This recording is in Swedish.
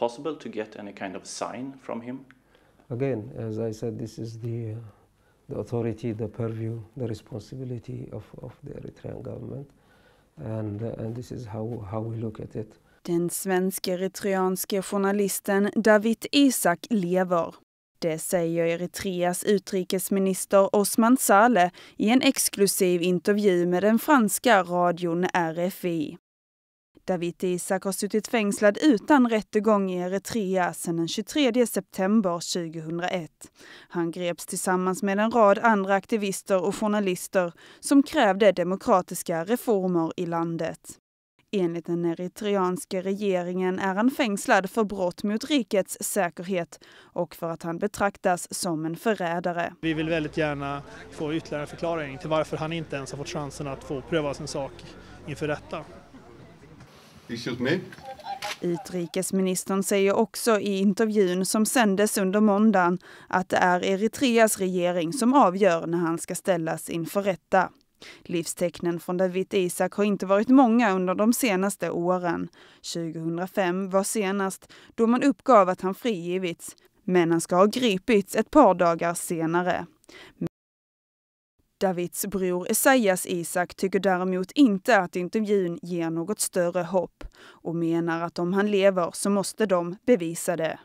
possible to get any kind of sign from him? Again, as I said, this is the, uh, the authority, the purview, the responsibility of, of the Eritrean government. And, uh, and this is how, how we look at it. Den svensk-eritreanske journalisten David Isak lever. Det säger Eritreas utrikesminister Osman Saleh i en exklusiv intervju med den franska radion RFI. Dawit Isaak har suttit fängslad utan rättegång i Eritrea sedan den 23 september 2001. Han greps tillsammans med en rad andra aktivister och journalister som krävde demokratiska reformer i landet. Enligt den eritreanska regeringen är han fängslad för brott mot rikets säkerhet och för att han betraktas som en förrädare. Vi vill väldigt gärna få ytterligare förklaring till varför han inte ens har fått chansen att få pröva sin sak inför rätta. Excuse me? Utrikesministern säger också i intervjun som sändes under måndagen att det är Eritreas regering som avgör när han ska ställas inför rätta. Livstecknen från Dawit Isaak har inte varit många under de senaste åren. 2005 var senast, då man uppgav att han frigivits, men han ska ha gripits ett par dagar senare. Davids bror Esaias Isak tycker däremot inte att intervjun ger något större hopp och menar att om han lever så måste de bevisa det.